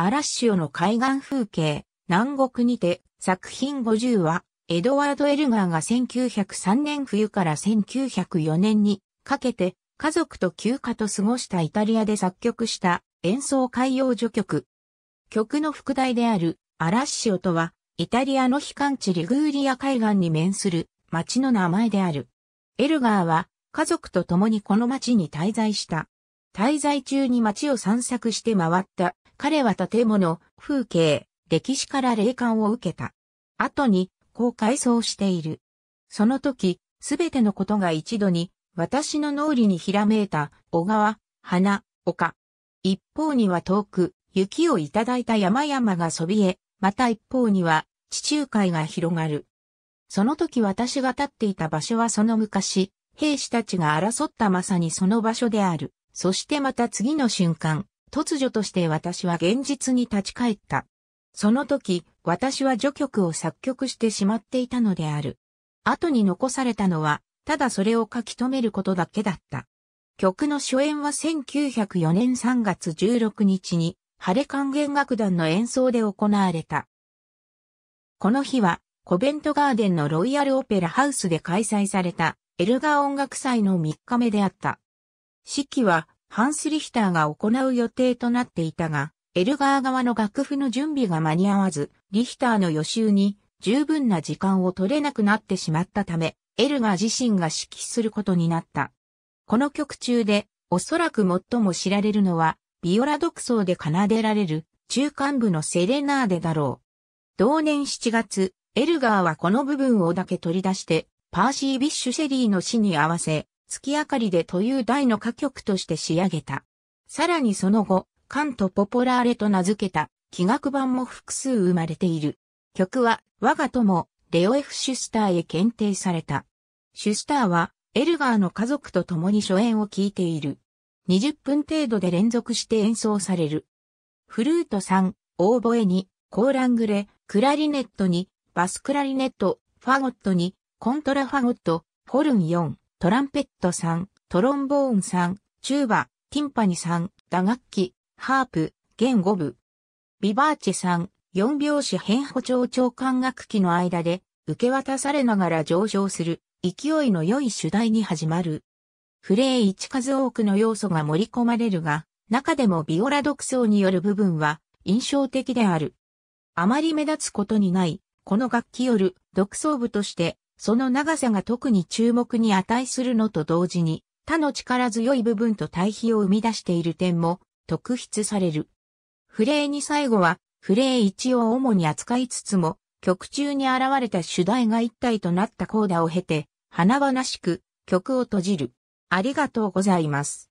アラッシュの海岸風景、南国にて、作品50は、エドワード・エルガーが1903年冬から1904年にかけて、家族と休暇と過ごしたイタリアで作曲した演奏海洋序曲。曲の副題であるアラッシオとは、イタリアの非観地リグーリア海岸に面する町の名前である。エルガーは家族と共にこの町に滞在した。滞在中に町を散策して回った彼は建物、風景、歴史から霊感を受けた。後に、こう回想している。その時、すべてのことが一度に、私の脳裏にひらめいた、小川、花、丘。一方には遠く、雪をいただいた山々がそびえ、また一方には、地中海が広がる。その時私が立っていた場所はその昔、兵士たちが争ったまさにその場所である。そしてまた次の瞬間、突如として私は現実に立ち返った。その時、私は序曲を作曲してしまっていたのである。後に残されたのは、ただそれを書き留めることだけだった。曲の初演は1904年3月16日に、晴れ管弦楽団の演奏で行われた。この日は、コベントガーデンのロイヤルオペラハウスで開催された、エルガー音楽祭の3日目であった。式は、ハンス・リヒターが行う予定となっていたが、エルガー側の楽譜の準備が間に合わず、リヒターの予習に十分な時間を取れなくなってしまったため、エルガー自身が指揮することになった。この曲中で、おそらく最も知られるのは、ビオラ独奏で奏でられる中間部のセレナーデだろう。同年7月、エルガーはこの部分をだけ取り出して、パーシー・ビッシュ・シェリーの死に合わせ、月明かりでという大の歌曲として仕上げた。さらにその後、カントポポラーレと名付けた、器楽版も複数生まれている。曲は、我が友、レオ F シュスターへ検定された。シュスターは、エルガーの家族と共に初演を聴いている。20分程度で連続して演奏される。フルート3、オーボエに、コーラングレ、クラリネットに、バスクラリネット、ファゴットに、コントラファゴット、ホルン4。トランペット3、トロンボーン3、チューバ、ティンパニ3、打楽器、ハープ、弦5部。ビバーチェ3、4拍子変歩調長管楽器の間で受け渡されながら上昇する勢いの良い主題に始まる。フレイ1数多くの要素が盛り込まれるが、中でもビオラ独奏による部分は印象的である。あまり目立つことにない、この楽器よる独奏部としてその長さが特に注目に値するのと同時に、他の力強い部分と対比を生み出している点も特筆される。フレーに最後は、フレー1を主に扱いつつも、曲中に現れた主題が一体となったコーダを経て、華々しく曲を閉じる。ありがとうございます。